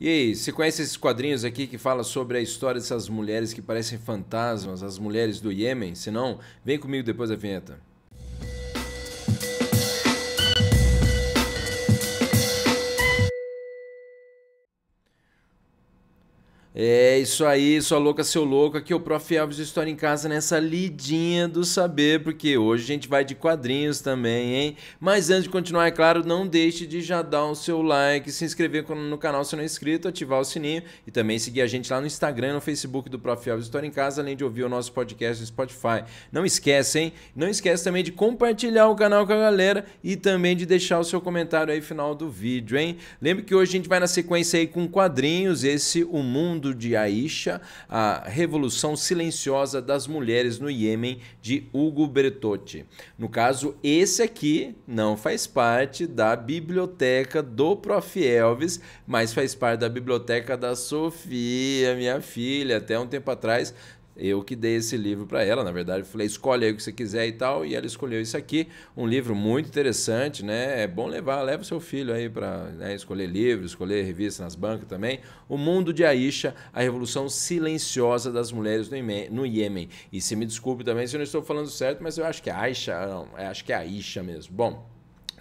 E aí, você conhece esses quadrinhos aqui que fala sobre a história dessas mulheres que parecem fantasmas, as mulheres do Iêmen? Se não, vem comigo depois da vinheta. É isso aí, sua louca, seu louco. Aqui é o Prof. Elvis História em Casa nessa lidinha do saber, porque hoje a gente vai de quadrinhos também, hein? Mas antes de continuar, é claro, não deixe de já dar o seu like, se inscrever no canal se não é inscrito, ativar o sininho e também seguir a gente lá no Instagram, no Facebook do Prof. Elvis História em Casa, além de ouvir o nosso podcast no Spotify. Não esquece, hein? Não esquece também de compartilhar o canal com a galera e também de deixar o seu comentário aí final do vídeo, hein? Lembre que hoje a gente vai na sequência aí com quadrinhos, esse O Mundo Mundo de Aisha, a Revolução Silenciosa das Mulheres no Iêmen, de Hugo Bertotti. No caso, esse aqui não faz parte da biblioteca do Prof. Elvis, mas faz parte da biblioteca da Sofia, minha filha. Até um tempo atrás eu que dei esse livro para ela, na verdade, falei, escolhe aí o que você quiser e tal, e ela escolheu isso aqui, um livro muito interessante, né? É bom levar, leva o seu filho aí para né, escolher livro, escolher revista nas bancas também. O Mundo de Aisha, a Revolução Silenciosa das Mulheres no Iêmen. E se me desculpe também se eu não estou falando certo, mas eu acho que é Aisha, não, é, acho que é Aisha mesmo. Bom,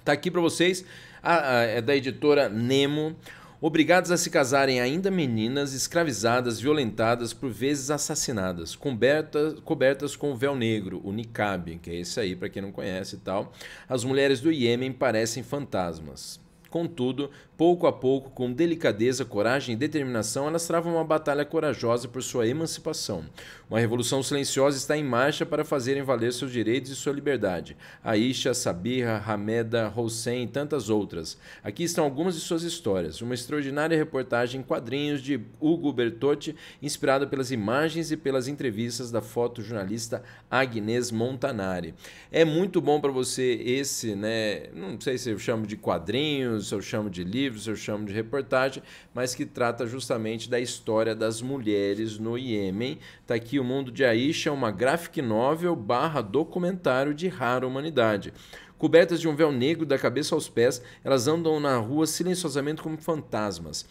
tá aqui para vocês, a, a, é da editora Nemo, obrigadas a se casarem ainda meninas, escravizadas, violentadas, por vezes assassinadas, cobertas, cobertas com o véu negro, o niqab, que é esse aí para quem não conhece e tal. As mulheres do Iêmen parecem fantasmas. Contudo, pouco a pouco, com delicadeza, coragem e determinação, elas travam uma batalha corajosa por sua emancipação. Uma revolução silenciosa está em marcha para fazerem valer seus direitos e sua liberdade. Aisha, Sabirra, Hameda, Hossein e tantas outras. Aqui estão algumas de suas histórias. Uma extraordinária reportagem em quadrinhos de Hugo Bertotti, inspirada pelas imagens e pelas entrevistas da fotojornalista Agnes Montanari. É muito bom para você esse, né? Não sei se eu chamo de quadrinhos se eu chamo de livros, eu chamo de reportagem, mas que trata justamente da história das mulheres no Iêmen. Está aqui O Mundo de Aisha, uma graphic novel barra documentário de rara humanidade. Cobertas de um véu negro da cabeça aos pés, elas andam na rua silenciosamente como fantasmas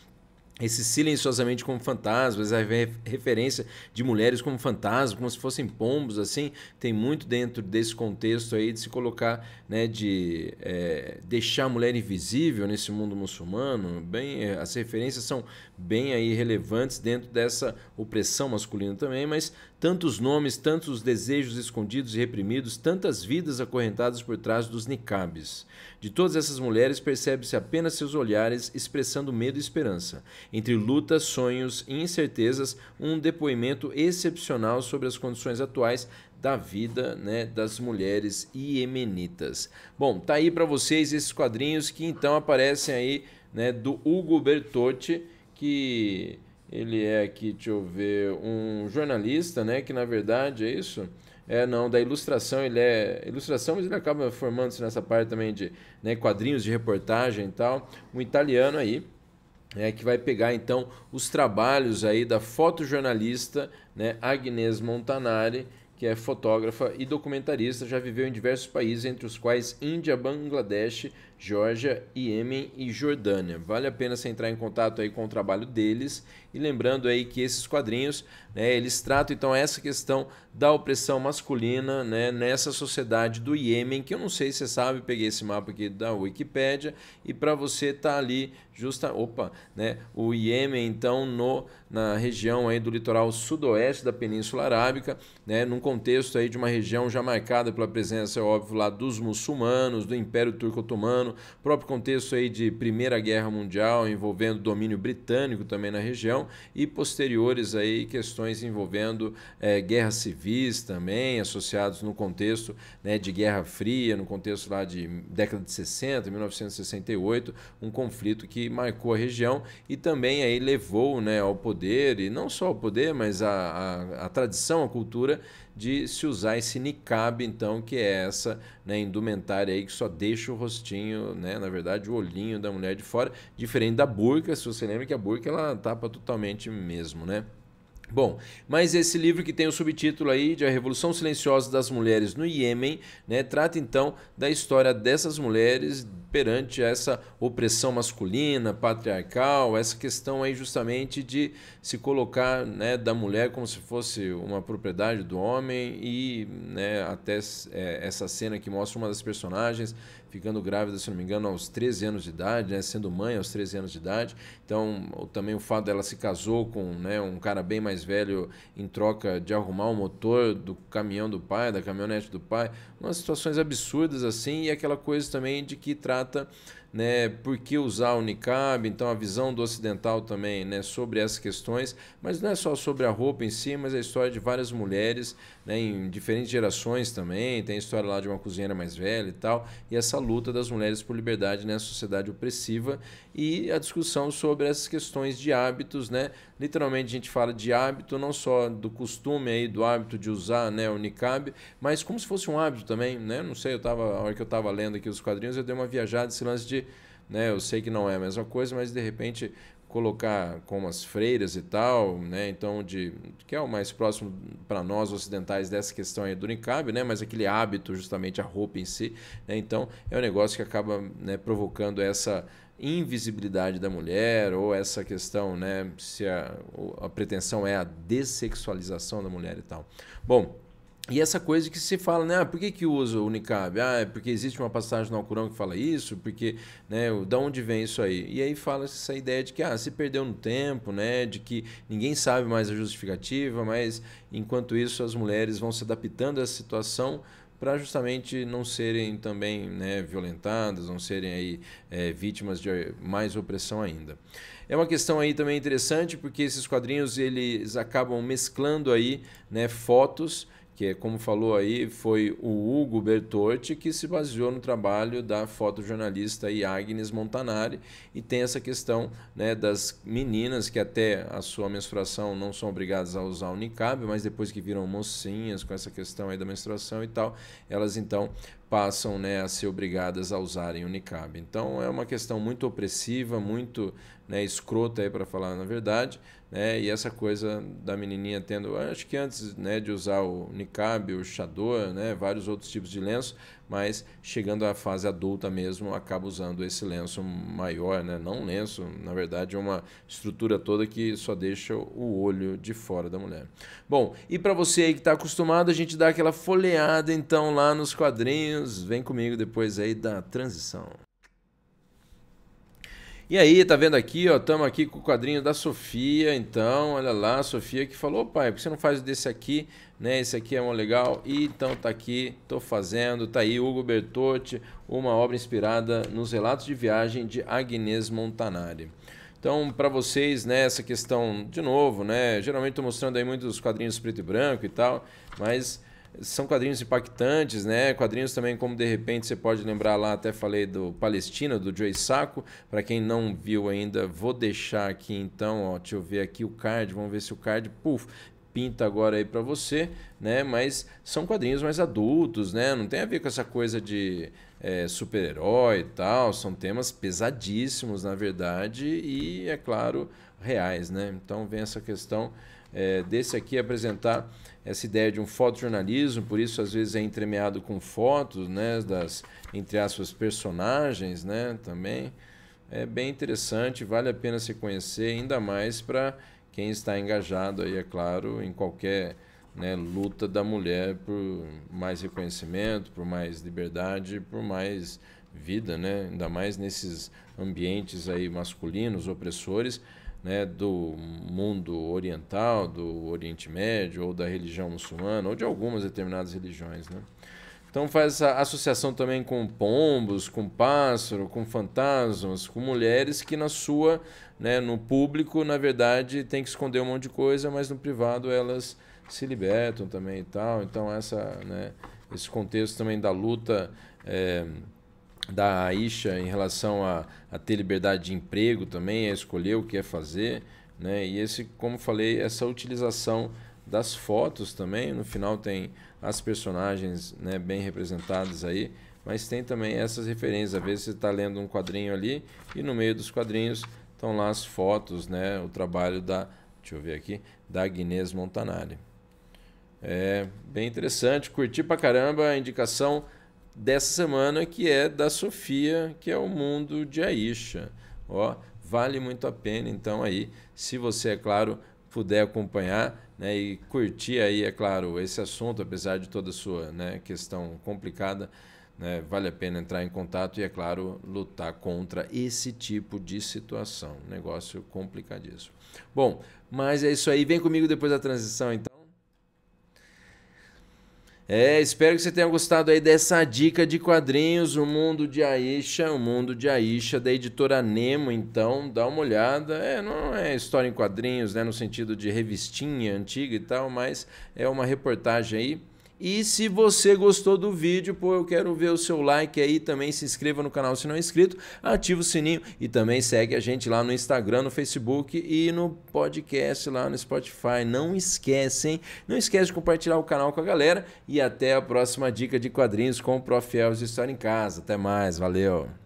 esses silenciosamente como fantasmas, a referência de mulheres como fantasmas, como se fossem pombos, assim, tem muito dentro desse contexto aí de se colocar, né, de é, deixar a mulher invisível nesse mundo muçulmano, bem, eh, as referências são bem aí relevantes dentro dessa opressão masculina também, mas tantos nomes, tantos desejos escondidos e reprimidos, tantas vidas acorrentadas por trás dos niqabs. De todas essas mulheres, percebe-se apenas seus olhares expressando medo e esperança. Entre lutas, sonhos e incertezas, um depoimento excepcional sobre as condições atuais da vida né, das mulheres iemenitas. Bom, tá aí para vocês esses quadrinhos que então aparecem aí né, do Hugo Bertotti, que ele é aqui, deixa eu ver, um jornalista, né, que na verdade é isso é, não, da ilustração ele é. Ilustração, mas ele acaba formando-se nessa parte também de né, quadrinhos de reportagem e tal. Um italiano aí. É, que vai pegar então os trabalhos aí da fotojornalista né, Agnes Montanari, que é fotógrafa e documentarista, já viveu em diversos países, entre os quais Índia, Bangladesh, Geórgia, Iêmen e Jordânia. Vale a pena você entrar em contato aí com o trabalho deles e lembrando aí que esses quadrinhos, né, eles tratam então essa questão da opressão masculina, né, nessa sociedade do Iêmen, que eu não sei se você sabe, peguei esse mapa aqui da Wikipédia e para você tá ali justa, opa, né, o Iêmen então no na região aí do litoral sudoeste da Península Arábica, né, num contexto aí de uma região já marcada pela presença, é óbvio, lá dos muçulmanos, do Império Turco Otomano, ano, próprio contexto aí de Primeira Guerra Mundial envolvendo domínio britânico também na região e posteriores aí questões envolvendo é, guerras civis também associados no contexto né, de Guerra Fria, no contexto lá de década de 60, 1968, um conflito que marcou a região e também aí levou né, ao poder e não só ao poder, mas a, a, a tradição, a cultura de se usar esse niqab, então, que é essa né, indumentária aí que só deixa o rostinho, né, na verdade, o olhinho da mulher de fora, diferente da burca, se você lembra que a burca ela tapa totalmente mesmo, né? Bom, mas esse livro que tem o subtítulo aí de A Revolução Silenciosa das Mulheres no Iêmen, né, trata então da história dessas mulheres perante essa opressão masculina, patriarcal, essa questão aí justamente de se colocar né, da mulher como se fosse uma propriedade do homem e né, até é, essa cena que mostra uma das personagens ficando grávida, se não me engano, aos 13 anos de idade, né, sendo mãe aos 13 anos de idade. Então, também o fato dela se casou com né, um cara bem mais mais velho em troca de arrumar o motor do caminhão do pai, da caminhonete do pai. Umas situações absurdas assim e aquela coisa também de que trata né? Por que usar o niqab? Então a visão do ocidental também, né? Sobre essas questões, mas não é só sobre a roupa em si, mas a história de várias mulheres, né? Em diferentes gerações também. Tem a história lá de uma cozinheira mais velha e tal, e essa luta das mulheres por liberdade nessa né? sociedade opressiva e a discussão sobre essas questões de hábitos, né? Literalmente a gente fala de hábito não só do costume aí, do hábito de usar, né? O niqab, mas como se fosse um hábito também, né? Não sei, eu tava a hora que eu estava lendo aqui os quadrinhos, eu dei uma viajada esse lance de né? Eu sei que não é a mesma coisa, mas de repente colocar como as freiras e tal, né? Então de que é o mais próximo para nós ocidentais dessa questão aí do encabe né? Mas aquele hábito justamente a roupa em si, né? Então é um negócio que acaba né, provocando essa invisibilidade da mulher ou essa questão, né? Se a, a pretensão é a dessexualização da mulher e tal. Bom, e essa coisa que se fala, né? Ah, por que, que usa o Unicab? Ah, é porque existe uma passagem no Alcorão que fala isso, porque, né? Da onde vem isso aí? E aí fala essa ideia de que, ah, se perdeu no tempo, né? De que ninguém sabe mais a justificativa, mas enquanto isso as mulheres vão se adaptando a essa situação para justamente não serem também né, violentadas, não serem aí é, vítimas de mais opressão ainda. É uma questão aí também interessante porque esses quadrinhos eles acabam mesclando aí né, fotos que, como falou aí, foi o Hugo Bertotti que se baseou no trabalho da fotojornalista Agnes Montanari e tem essa questão né, das meninas que até a sua menstruação não são obrigadas a usar o niqab, mas depois que viram mocinhas com essa questão aí da menstruação e tal, elas então passam né, a ser obrigadas a usarem o niqab. Então é uma questão muito opressiva, muito né, escrota para falar na verdade, né? E essa coisa da menininha tendo, acho que antes né, de usar o unicab o chador, né, vários outros tipos de lenço, mas chegando à fase adulta mesmo, acaba usando esse lenço maior, né? não lenço, na verdade é uma estrutura toda que só deixa o olho de fora da mulher. Bom, e para você aí que está acostumado, a gente dá aquela folheada então lá nos quadrinhos, vem comigo depois aí da transição. E aí, tá vendo aqui, ó, estamos aqui com o quadrinho da Sofia, então, olha lá, a Sofia que falou, pai, por que você não faz desse aqui, né, esse aqui é um legal, e então tá aqui, tô fazendo, tá aí Hugo Bertotti, uma obra inspirada nos relatos de viagem de Agnes Montanari. Então, para vocês, né, essa questão, de novo, né, geralmente estou mostrando aí muitos quadrinhos preto e branco e tal, mas são quadrinhos impactantes, né? Quadrinhos também como de repente você pode lembrar lá, até falei do Palestina, do Joey Saco. Para quem não viu ainda, vou deixar aqui então, ó, deixa eu ver aqui o card, vamos ver se o card, puf, pinta agora aí para você, né? Mas são quadrinhos mais adultos, né? Não tem a ver com essa coisa de é, super-herói e tal, são temas pesadíssimos, na verdade, e é claro, reais, né? Então vem essa questão é, desse aqui apresentar essa ideia de um fotojornalismo, por isso às vezes é entremeado com fotos, né, das entre aspas personagens, né, também é bem interessante, vale a pena se conhecer, ainda mais para quem está engajado aí, é claro, em qualquer né, luta da mulher por mais reconhecimento, por mais liberdade, por mais vida, né? Ainda mais nesses ambientes aí masculinos, opressores, né, do mundo oriental, do Oriente Médio, ou da religião muçulmana, ou de algumas determinadas religiões. Né? Então faz essa associação também com pombos, com pássaro, com fantasmas, com mulheres que na sua, né, no público, na verdade, tem que esconder um monte de coisa, mas no privado elas se libertam também e tal. Então essa, né, esse contexto também da luta é, da Aisha em relação a, a ter liberdade de emprego também, a escolher o que é fazer, né? E esse, como falei, essa utilização das fotos também, no final tem as personagens né, bem representadas aí, mas tem também essas referências. Às vezes você está lendo um quadrinho ali e no meio dos quadrinhos estão lá as fotos, né? O trabalho da, deixa eu ver aqui, da Agnes Montanari. É bem interessante, curti pra caramba a indicação dessa semana, que é da Sofia, que é o mundo de Aisha. Ó, vale muito a pena, então, aí, se você, é claro, puder acompanhar né, e curtir aí, é claro, esse assunto, apesar de toda a sua né, questão complicada, né, vale a pena entrar em contato e, é claro, lutar contra esse tipo de situação. Negócio complicadíssimo. Bom, mas é isso aí. Vem comigo depois da transição, então. É, espero que você tenha gostado aí dessa dica de quadrinhos, o mundo de Aisha, o mundo de Aisha da editora Nemo, então dá uma olhada. É, não é história em quadrinhos, né, no sentido de revistinha antiga e tal, mas é uma reportagem aí e se você gostou do vídeo, pô, eu quero ver o seu like aí também. Se inscreva no canal se não é inscrito, ativa o sininho e também segue a gente lá no Instagram, no Facebook e no podcast lá no Spotify. Não esquece, hein? Não esquece de compartilhar o canal com a galera e até a próxima dica de quadrinhos com o Prof. Elvis História em Casa. Até mais, valeu!